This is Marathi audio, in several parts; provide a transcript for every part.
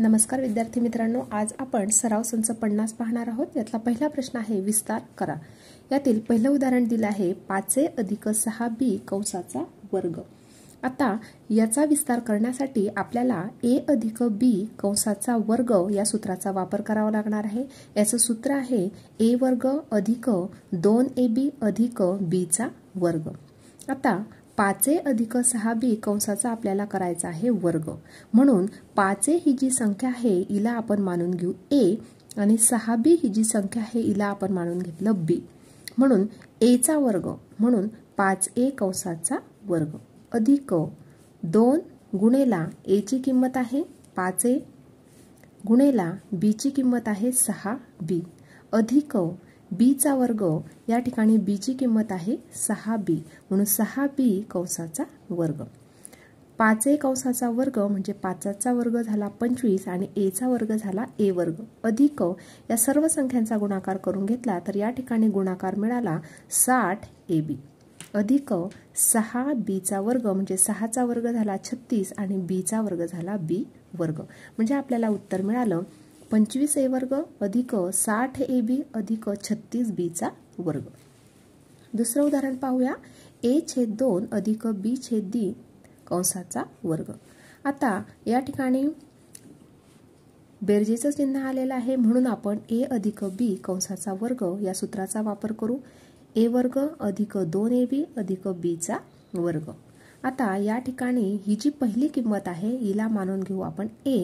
नमस्कार विद्यार्थी मित्रांनो आज आपण सराव संच पन्नास पाहणार आहोत यातला पहिला प्रश्न आहे विस्तार करा यातील पहिलं उदाहरण दिलं आहे पाचे अधिक सहा बी कंसाचा वर्ग आता याचा विस्तार करण्यासाठी आपल्याला ए अधिक बी कंसाचा वर्ग या सूत्राचा वापर करावा लागणार आहे याचं सूत्र आहे ए वर्ग अधिक दोन ए बी अधिक बीचा वर्ग आता पाचे अधिक सहा बी कंसाचा आपल्याला करायचा आहे वर्ग म्हणून पाचे ही जी संख्या आहे हिला आपण मानून घेऊ ए आणि सहा बी ही जी संख्या आहे हिला आपण मानून घेतलं बी म्हणून एचा वर्ग म्हणून पाच ए कंसाचा वर्ग अधिक दोन गुणेला एची किंमत आहे पाच ए गुणेला बीची किंमत आहे सहा बी अधिक बीचा वर्ग या ठिकाणी बीची किंमत आहे सहा बी म्हणून सहा बी कंसाचा वर्ग पाच ए कंसाचा वर्ग म्हणजे पाचचा वर्ग झाला पंचवीस आणि एचा वर्ग झाला ए वर्ग अधिक या सर्व संख्यांचा गुणाकार करून घेतला तर या ठिकाणी गुणाकार मिळाला साठ ए बी अधिक सहा बीचा वर्ग म्हणजे सहाचा वर्ग झाला छत्तीस आणि बीचा वर्ग झाला बी वर्ग म्हणजे आपल्याला उत्तर मिळालं पंचवीस ए वर्ग अधिक साठ ए बी अधिक छत्तीस बीचा वर्ग दुसरं उदाहरण पाहूया ए छेद दोन अधिक बी छेद डी कंसाचा वर्ग आता या ठिकाणी बेरजेचं चिन्ह आलेलं आहे म्हणून आपण ए अधिक बी कंसाचा वर्ग या सूत्राचा वापर करू ए वर्ग अधिक दोन ए बी अधिक बीचा वर्ग आता या ठिकाणी ही जी पहिली किंमत आहे हिला मानून घेऊ आपण ए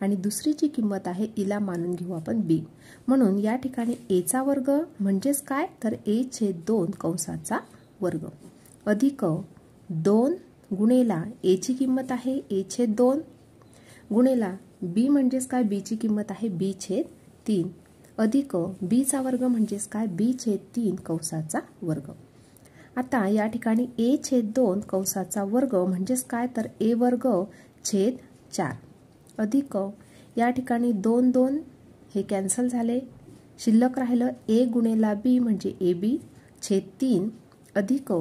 आणि दुसरीची किंमत आहे इला मानून घेऊ आपण बी म्हणून या ठिकाणी एचा वर्ग म्हणजेच काय तर ए छेद दोन कंसाचा वर्ग अधिक दोन गुणेला एची किंमत आहे ए छेद दोन गुणेला बी म्हणजेच काय बीची किंमत आहे बी छेद तीन अधिक बीचा वर्ग म्हणजेच काय बी छेद तीन कंसाचा वर्ग आता या ठिकाणी ए छेद दोन कंसाचा वर्ग म्हणजेच काय तर ए वर्ग छेद चार अधिक या ठिकाणी दोन दोन हे कॅन्सल झाले शिल्लक राहिलं ए गुणेला बी म्हणजे ए बी छेद तीन अधिक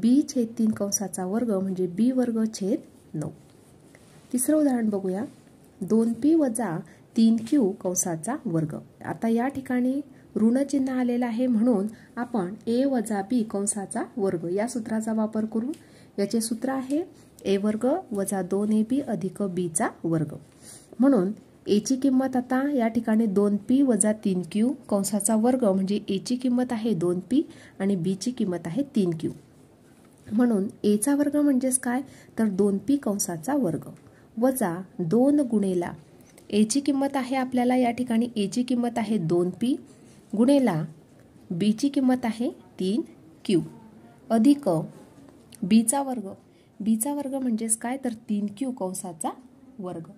बी छेद तीन कंसाचा वर्ग म्हणजे बी वर्ग छेद नऊ तिसरं उदाहरण बघूया दोन पी वजा तीन क्यू कंसाचा वर्ग आता या ठिकाणी ऋणचिन्ह आलेलं आहे म्हणून आपण ए वजा बी कंसाचा वर्ग या सूत्राचा वापर करून याचे सूत्र आहे ए वर्ग वजा दोन ए बी अधिक बीचा वर्ग म्हणून एची किंमत आता या ठिकाणी दोन पी वजा तीन क्यू कंसाचा वर्ग म्हणजे एची किंमत आहे दोन पी आणि बीची किंमत आहे तीन क्यू म्हणून एचा वर्ग म्हणजेच काय तर दोन पी कंसाचा वर्ग वजा दोन गुणेला एची किंमत आहे आपल्याला या ठिकाणी एची किंमत आहे दोन पी गुणेला बीची किंमत आहे तीन क्यू अधिक बीचा वर्ग बीचा वर्ग म्हणजेच काय तर तीन क्यू कंसाचा वर्ग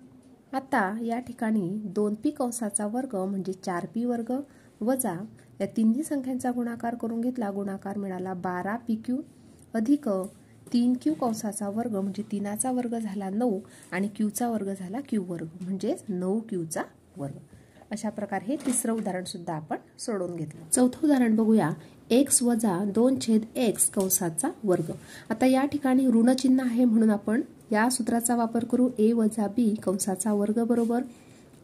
आता या ठिकाणी दोन पी कंसाचा वर्ग म्हणजे चार पी वर्ग वजा या तिन्ही संख्यांचा गुणाकार करून घेतला गुणाकार मिळाला बारा पी क्यू अधिक तीन क्यू कंसाचा वर्ग म्हणजे तीनाचा वर्ग झाला नऊ आणि क्यूचा वर्ग झाला क्यू वर्ग म्हणजेच नऊ क्यूचा वर्ग अशा प्रकारे हे तिसरं उदाहरण सुद्धा आपण सोडवून घेतलं चौथं उदाहरण बघूया एक्स वजा दोन छेद एक्स कंसाचा वर्ग आता या ठिकाणी ऋणचिन्ह आहे म्हणून आपण या सूत्राचा वापर करू ए वजा बी कंसाचा वर्ग बरोबर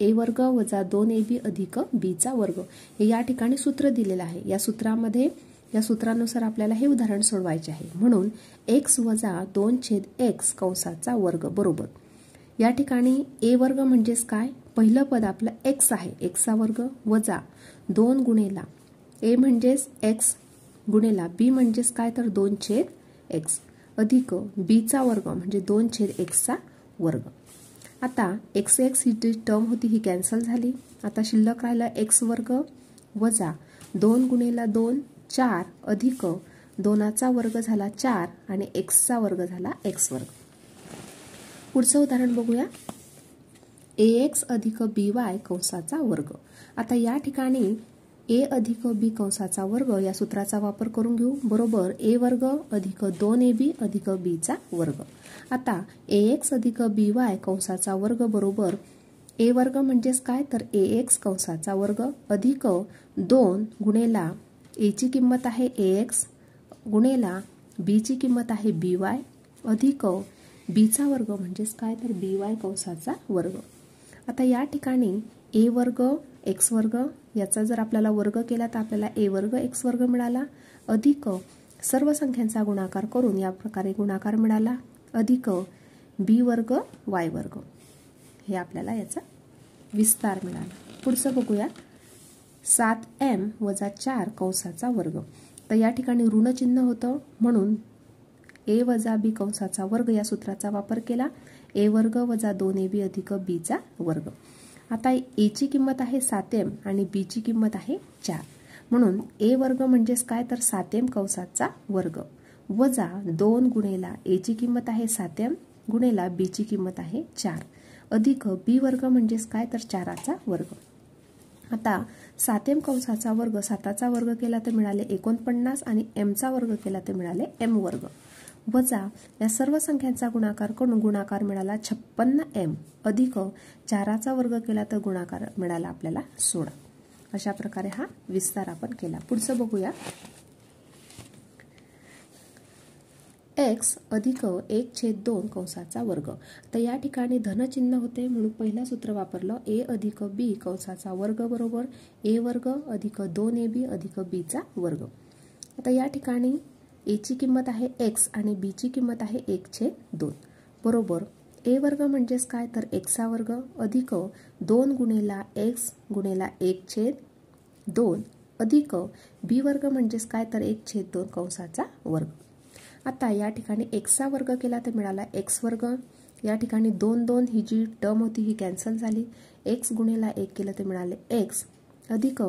ए वर्ग वजा दोन ए बी अधिक बीचा वर्ग हे या ठिकाणी सूत्र दिलेलं आहे या सूत्रामध्ये या सूत्रानुसार आपल्याला हे उदाहरण सोडवायचे आहे म्हणून एक्स वजा दोन छेद एक्स कंसाचा वर्ग बरोबर या ठिकाणी ए वर्ग म्हणजेच काय पहिलं पद आपलं एक्स आहे एक्सचा वर्ग वजा दोन गुणेला ए म्हणजेच एक्स गुणेला बी म्हणजेच काय तर दोन छेद एक्स अधिक बीचा वर्ग म्हणजे दोन छेद एक्सचा वर्ग आता एक्स एक्स ही जी टर्म होती ही कॅन्सल झाली आता शिल्लक राहिलं एक्स वर्ग वजा दोन गुणेला दोन चार अधिक दोनाचा वर्ग झाला चार आणि एक्सचा वर्ग झाला एक्स वर्ग पुढचं उदाहरण बघूया ए एक्स अधिक बी वाय कंसाचा वर्ग आता या ठिकाणी ए अधिक बी कंसाचा वर्ग या सूत्राचा वापर करून घेऊ बरोबर ए वर्ग अधिक दोन ए बी अधिक बीचा वर्ग आता ए एक्स अधिक बी वाय कंसाचा वर्ग बरोबर ए वर्ग म्हणजेच काय तर ए एक्स कंसाचा वर्ग अधिक दोन गुणेला एची किंमत आहे ए एक्स गुणेला बीची किंमत आहे बी वाय अधिक बीचा वर्ग म्हणजेच काय तर बी वाय कंसाचा वर्ग आता या ठिकाणी ए वर्ग एक्स वर्ग याचा जर आपल्याला वर्ग केला तर आपल्याला ए वर्ग एक्स वर्ग मिळाला अधिक सर्व संख्यांचा गुणाकार करून या प्रकारे गुणाकार मिळाला अधिक बी वर्ग वाय वर्ग हे आपल्याला याचा विस्तार मिळाला पुढचं बघूया सात एम वजा चार कंसाचा वर्ग तर या ठिकाणी ऋणचिन्ह होतं म्हणून ए वजा बी कंसाचा वर्ग या सूत्राचा वापर केला ए वर्ग वजा दोन ए बी अधिक बीचा वर्ग आता एची किंमत आहे सात एम आणि बीची किंमत आहे चार म्हणून ए वर्ग म्हणजेच काय तर सात एम कंसाचा वर्ग वजा दोन गुणेला एची किंमत आहे सात एम गुणेला बीची किंमत आहे चार अधिक बी वर्ग म्हणजेच काय तर चाराचा वर्ग आता सातेम कंसाचा वर्ग साताचा वर्ग केला तर मिळाले एकोणपन्नास आणि एमचा वर्ग केला तर मिळाले एम वर्ग वजा या सर्व संख्यांचा गुणाकार करून गुणाकार मिळाला छप्पन्न एम अधिक चाराचा वर्ग केला तर गुणाकार मिळाला आपल्याला सोळा अशा प्रकारे हा विस्तार आपण केला पुढचं बघूया एक्स अधिक एक छेद दोन कंसाचा वर्ग तर या ठिकाणी धनचिन्ह होते म्हणून पहिलं सूत्र वापरलं ए अधिक बी कंसाचा वर्ग बरोबर ए वर्ग अधिक दोन ए बी अधिक बीचा वर्ग आता या ठिकाणी एची किंमत आहे एक्स आणि बीची किंमत आहे एक छेद दोन बरोबर ए वर्ग म्हणजेच काय तर एक्सा वर्ग अधिक दोन गुणेला एक्स गुणेला एक छेद दोन अधिक बी वर्ग म्हणजेच काय तर एक छेद दोन कंसाचा वर्ग आता या ठिकाणी एक्सा वर्ग केला तर मिळाला एक्स वर्ग या ठिकाणी दोन दोन ही जी टर्म होती ही कॅन्सल झाली एक्स गुणेला एक केलं तर मिळाले एक्स अधिक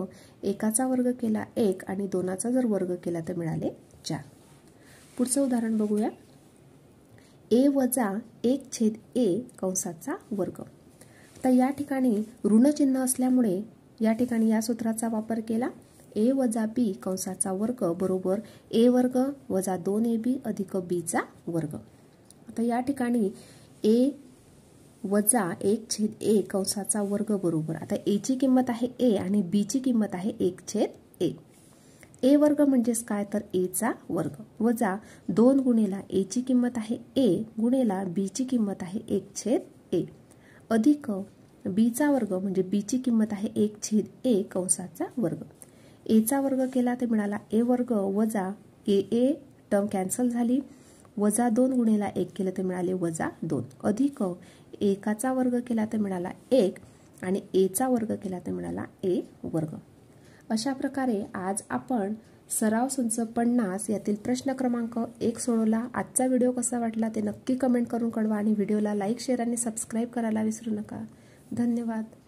एकाचा वर्ग केला एक आणि दोनाचा जर वर्ग केला तर मिळाले चार पुढचं उदाहरण बघूया ए वजा एक छेद ए कंसाचा वर्ग आता या ठिकाणी ऋणचिन्ह असल्यामुळे या ठिकाणी या सूत्राचा वापर केला ए वजा बी कंसाचा वर्ग बरोबर ए वर्ग वजा दोन ए बी अधिक बीचा वर्ग आता या ठिकाणी ए वजा एक छेद ए कंसाचा वर्ग बरोबर आता एची किंमत आहे ए आणि बीची किंमत आहे एक छेद ए ए वर्ग म्हणजेच काय तर एचा वर्ग वजा दोन गुणेला ची किंमत आहे ए गुणेला बीची किंमत आहे एक छेद ए अधिक बीचा वर्ग म्हणजे बीची किंमत आहे एक छेद ए कंसाचा वर्ग एचा वर्ग केला तर मिळाला ए वर्ग वजा ए ए टर्म कॅन्सल झाली वजा दोन गुणेला एक केलं तर मिळाले वजा दोन अधिक एकाचा वर्ग केला तर मिळाला एक आणि एचा वर्ग केला तर मिळाला ए वर्ग अशा प्रकारे आज आपण सराव संच पन्नास यातील प्रश्न क्रमांक एक सोडवला आजचा व्हिडिओ कसा वाटला ते नक्की कमेंट करून कळवा आणि व्हिडिओला लाईक शेअर आणि सबस्क्राईब करायला विसरू नका धन्यवाद